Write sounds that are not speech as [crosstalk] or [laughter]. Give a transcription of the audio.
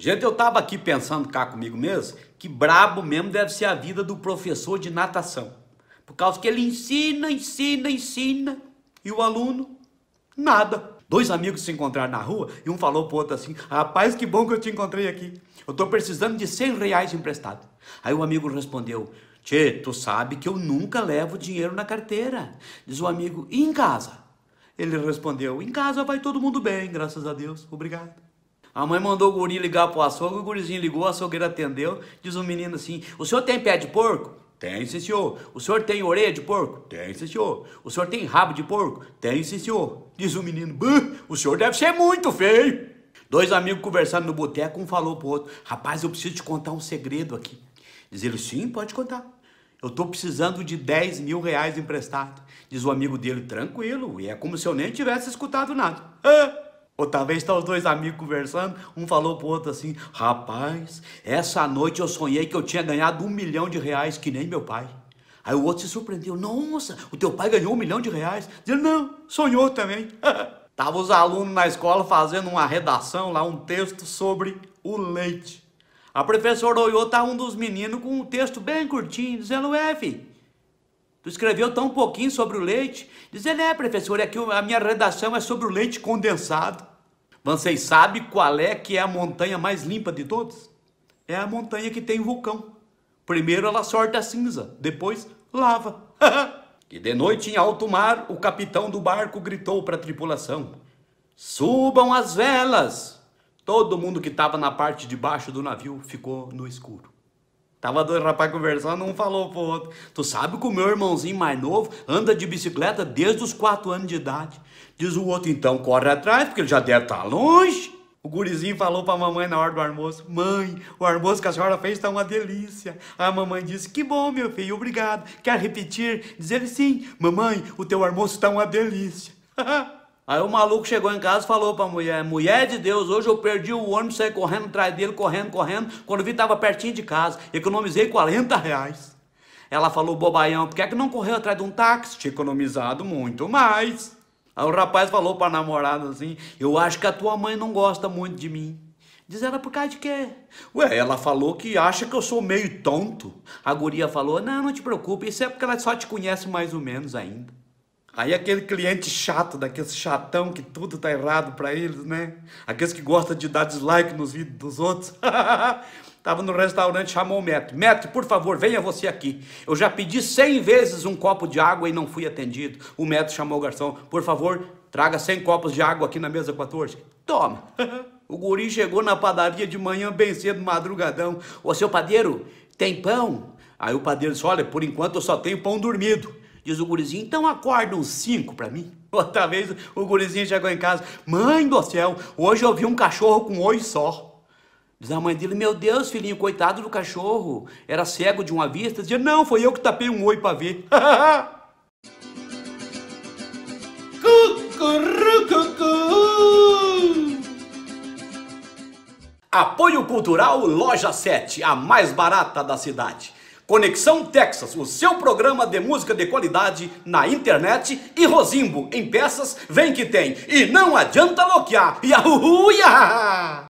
Gente, eu estava aqui pensando cá comigo mesmo que brabo mesmo deve ser a vida do professor de natação. Por causa que ele ensina, ensina, ensina e o aluno nada. Dois amigos se encontraram na rua e um falou pro outro assim: Rapaz, que bom que eu te encontrei aqui. Eu tô precisando de 100 reais emprestado. Aí o amigo respondeu: Tchê, tu sabe que eu nunca levo dinheiro na carteira. Diz o amigo: E em casa? Ele respondeu: Em casa vai todo mundo bem, graças a Deus. Obrigado. A mãe mandou o guri ligar pro açougue, o gurizinho ligou, o açougueiro atendeu, diz o menino assim, o senhor tem pé de porco? Tem, sim, senhor. O senhor tem orelha de porco? Tem, sim, senhor. O senhor tem rabo de porco? Tem, sim, senhor. Diz o menino, o senhor deve ser muito feio. Dois amigos conversando no boteco, um falou pro outro, rapaz, eu preciso te contar um segredo aqui. Diz ele, sim, pode contar. Eu tô precisando de 10 mil reais emprestado. Diz o amigo dele, tranquilo, e é como se eu nem tivesse escutado nada. Ah! Ou talvez tá os dois amigos conversando, um falou pro outro assim: Rapaz, essa noite eu sonhei que eu tinha ganhado um milhão de reais, que nem meu pai. Aí o outro se surpreendeu: Nossa, o teu pai ganhou um milhão de reais? Ele: Não, sonhou também. [laughs] Tava os alunos na escola fazendo uma redação lá, um texto sobre o leite. A professora olhou, tá um dos meninos com um texto bem curtinho, dizendo: É, Tu escreveu tão pouquinho sobre o leite? dizendo é, professora é que a minha redação é sobre o leite condensado. Vocês sabem qual é que é a montanha mais limpa de todos? É a montanha que tem vulcão. Primeiro ela sorta a cinza, depois lava. [laughs] e de noite em alto mar, o capitão do barco gritou para a tripulação: Subam as velas! Todo mundo que estava na parte de baixo do navio ficou no escuro. Tava dois rapazes conversando, um falou pro outro. Tu sabe que o meu irmãozinho mais novo anda de bicicleta desde os quatro anos de idade. Diz o outro, então corre atrás, porque ele já deve estar tá longe. O gurizinho falou pra mamãe na hora do almoço: Mãe, o almoço que a senhora fez tá uma delícia. A mamãe disse: Que bom, meu filho, obrigado. Quer repetir? Diz ele sim: Mamãe, o teu almoço tá uma delícia. [laughs] Aí o maluco chegou em casa e falou pra mulher, mulher de Deus, hoje eu perdi o ônibus, saí correndo atrás dele, correndo, correndo. Quando vi, estava pertinho de casa, economizei 40 reais. Ela falou, bobaião, por que, é que não correu atrás de um táxi? Tinha economizado muito mais. Aí o rapaz falou pra namorada assim, eu acho que a tua mãe não gosta muito de mim. Diz ela por causa de quê? Ué, ela falou que acha que eu sou meio tonto. A guria falou, não, não te preocupe, isso é porque ela só te conhece mais ou menos ainda. Aí aquele cliente chato, daqueles chatão que tudo tá errado para eles, né? Aqueles que gostam de dar dislike nos vídeos dos outros. [laughs] Tava no restaurante, chamou o Metro. Metro, por favor, venha você aqui. Eu já pedi 100 vezes um copo de água e não fui atendido. O Metro chamou o garçom. Por favor, traga 100 copos de água aqui na mesa 14. Toma. O guri chegou na padaria de manhã bem cedo, madrugadão. Ô, seu padeiro, tem pão? Aí o padeiro disse, olha, por enquanto eu só tenho pão dormido. Diz o gurizinho, então acorda uns cinco para mim. [laughs] Outra vez o gurizinho chegou em casa, mãe do céu, hoje eu vi um cachorro com oi só. Diz a mãe dele, meu Deus, filhinho, coitado do cachorro, era cego de uma vista. Dizia, não, foi eu que tapei um oi para ver. [laughs] Apoio Cultural Loja 7, a mais barata da cidade. Conexão Texas, o seu programa de música de qualidade na internet e Rosimbo em peças, vem que tem. E não adianta loquear. Yahoo! Yahoo!